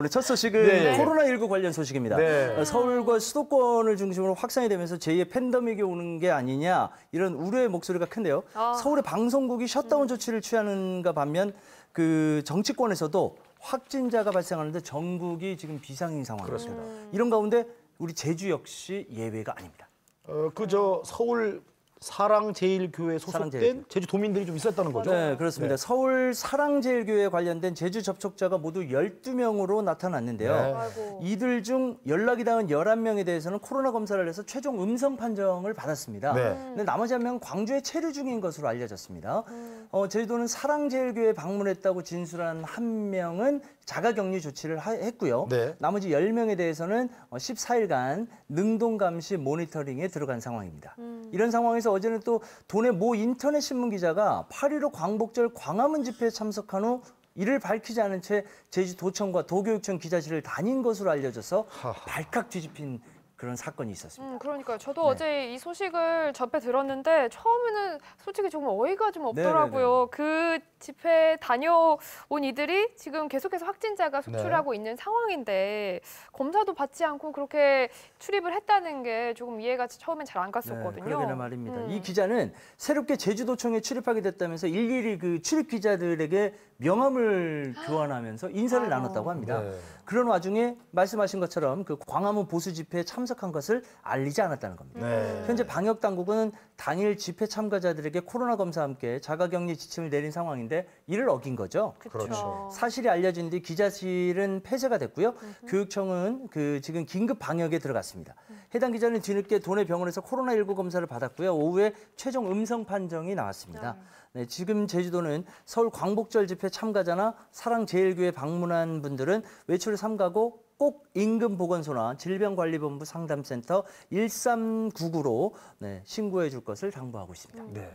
오늘 첫 소식은 네. 코로나19 관련 소식입니다. 네. 어, 서울과 수도권을 중심으로 확산이 되면서 제2의 팬데믹이 오는 게 아니냐 이런 우려의 목소리가 큰데요. 아. 서울의 방송국이 셧다운 조치를 취하는가 반면 그 정치권에서도 확진자가 발생하는데 전국이 지금 비상인 상황. 입니다 이런 가운데 우리 제주 역시 예외가 아닙니다. 어, 그저 서울 사랑제일교회 소속된 사랑제일교회. 제주 도민들이 좀 있었다는 거죠? 네, 그렇습니다. 네. 서울 사랑제일교회 관련된 제주 접촉자가 모두 12명으로 나타났는데요. 네. 이들 중 연락이 닿은 11명에 대해서는 코로나 검사를 해서 최종 음성 판정을 받았습니다. 네. 근데 나머지 한 명은 광주에 체류 중인 것으로 알려졌습니다. 음. 어, 제주도는 사랑제일교회 방문했다고 진술한 한 명은 자가격리 조치를 하, 했고요. 네. 나머지 열명에 대해서는 어, 14일간 능동감시 모니터링에 들어간 상황입니다. 음. 이런 상황에서 어제는 또 도내 모 인터넷 신문 기자가 8.15 광복절 광화문 집회에 참석한 후 이를 밝히지 않은 채 제주도청과 도교육청 기자실을 다닌 것으로 알려져서 발칵 뒤집힌 그런 사건이 있었습니다. 음, 그러니까 저도 네. 어제 이 소식을 접해 들었는데 처음에는 솔직히 조금 어이가 좀 네, 네, 없더라고요. 네네네. 그 집회 다녀온 이들이 지금 계속해서 확진자가 속출하고 네. 있는 상황인데 검사도 받지 않고 그렇게 출입을 했다는 게 조금 이해가 처음엔 잘안 네, 갔었거든요. 네, 그러게나 말입니다. 음. 이 기자는 새롭게 제주도청에 출입하게 됐다면서 일일이 그 출입 기자들에게 명함을 아. 교환하면서 인사를 나눴다고 합니다. 네. 그런 와중에 말씀하신 것처럼 그 광화문 보수 집회에 참석한 것을 알리지 않았다는 겁니다. 네. 현재 방역 당국은 당일 집회 참가자들에게 코로나 검사와 함께 자가격리 지침을 내린 상황인데 이를 어긴 거죠. 그렇죠. 그렇죠. 사실이 알려진 뒤 기자실은 폐쇄가 됐고요. 으흠. 교육청은 그 지금 긴급 방역에 들어갔습니다. 음. 해당 기자는 뒤늦게 도내 병원에서 코로나19 검사를 받았고요. 오후에 최종 음성 판정이 나왔습니다. 네. 네, 지금 제주도는 서울 광복절 집회 참가자나 사랑제일교회 방문한 분들은 외출 을 삼가고 꼭 임금보건소나 질병관리본부 상담센터 1399로 네, 신고해 줄 것을 당부하고 있습니다. 네.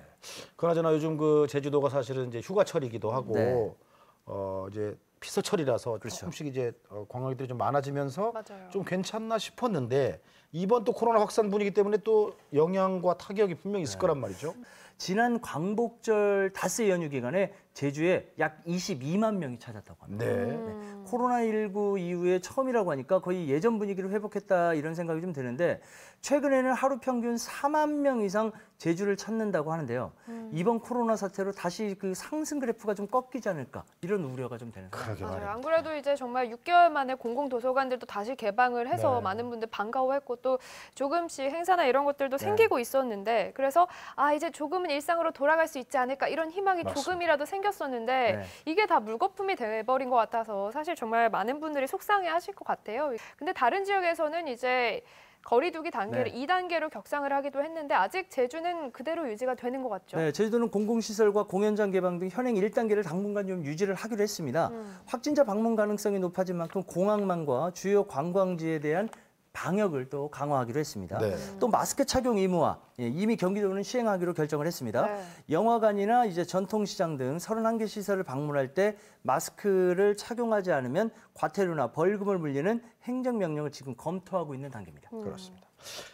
그나저나 요즘 그 제주도가 사실은 이제 휴가철이기도 하고 네. 어 이제 피서철이라서 그렇죠. 조금씩 이제 어, 관광객들이 좀 많아지면서 맞아요. 좀 괜찮나 싶었는데 이번 또 코로나 확산 분위기 때문에 또 영향과 타격이 분명히 있을 네. 거란 말이죠. 지난 광복절 닷새 연휴 기간에 제주에 약 22만 명이 찾았다고 합니다. 네. 네. 코로나19 이후에 처음이라고 하니까 거의 예전 분위기를 회복했다 이런 생각이 좀 드는데 최근에는 하루 평균 4만 명 이상 제주를 찾는다고 하는데요. 음. 이번 코로나 사태로 다시 그 상승 그래프가 좀 꺾이지 않을까 이런 우려가 좀 되는 거죠. 맞아요. 안 그래도 이제 정말 6개월 만에 공공 도서관들도 다시 개방을 해서 네. 많은 분들 반가워했고 또 조금씩 행사나 이런 것들도 네. 생기고 있었는데 그래서 아 이제 조금은 일상으로 돌아갈 수 있지 않을까 이런 희망이 맞습니다. 조금이라도 생겨. 생겼었는데 네. 이게 다 물거품이 돼버린 것 같아서 사실 정말 많은 분들이 속상해하실 것 같아요. 근데 다른 지역에서는 이제 거리두기 단계를 네. 2단계로 격상을 하기도 했는데 아직 제주는 그대로 유지가 되는 것 같죠? 네, 제주도는 공공시설과 공연장 개방 등 현행 1단계를 당분간 좀 유지를 하기로 했습니다. 음. 확진자 방문 가능성이 높아진 만큼 공항망과 주요 관광지에 대한 방역을 또 강화하기로 했습니다. 네. 또 마스크 착용 의무화 예, 이미 경기도는 시행하기로 결정을 했습니다. 네. 영화관이나 이제 전통시장 등 31개 시설을 방문할 때 마스크를 착용하지 않으면 과태료나 벌금을 물리는 행정명령을 지금 검토하고 있는 단계입니다. 음. 그렇습니다.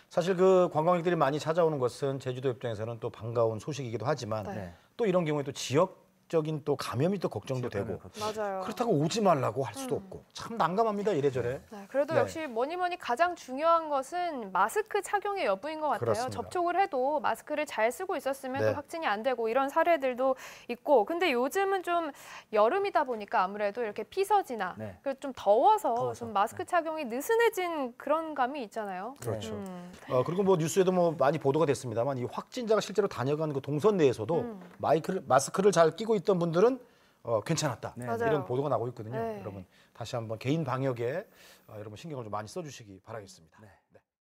사실 그 관광객들이 많이 찾아오는 것은 제주도 입장에서는 또 반가운 소식이기도 하지만 네. 또 이런 경우에 또 지역 적인 또 감염이 또 걱정도 되고 맞아요. 그렇다고 오지 말라고 할 수도 음. 없고 참 난감합니다 이래저래. 네, 그래도 네. 역시 뭐니 뭐니 가장 중요한 것은 마스크 착용의 여부인 것 같아요. 그렇습니다. 접촉을 해도 마스크를 잘 쓰고 있었으면 네. 확진이 안 되고 이런 사례들도 있고 근데 요즘은 좀 여름이다 보니까 아무래도 이렇게 피서지나 네. 좀 더워서, 더워서, 좀 마스크 네. 착용이 느슨해진 그런 감이 있잖아요. 그렇죠. 음. 어, 그리고 뭐 뉴스에도 뭐 많이 보도가 됐습니다만 이 확진자가 실제로 다녀간 그 동선 내에서도 음. 마이크를 마스크를 잘 끼고 있 했던 분들은 어, 괜찮았다 네. 이런 보도가 나오고 있거든요. 네. 여러분 다시 한번 개인 방역에 어, 여러분 신경을 좀 많이 써주시기 바라겠습니다. 네.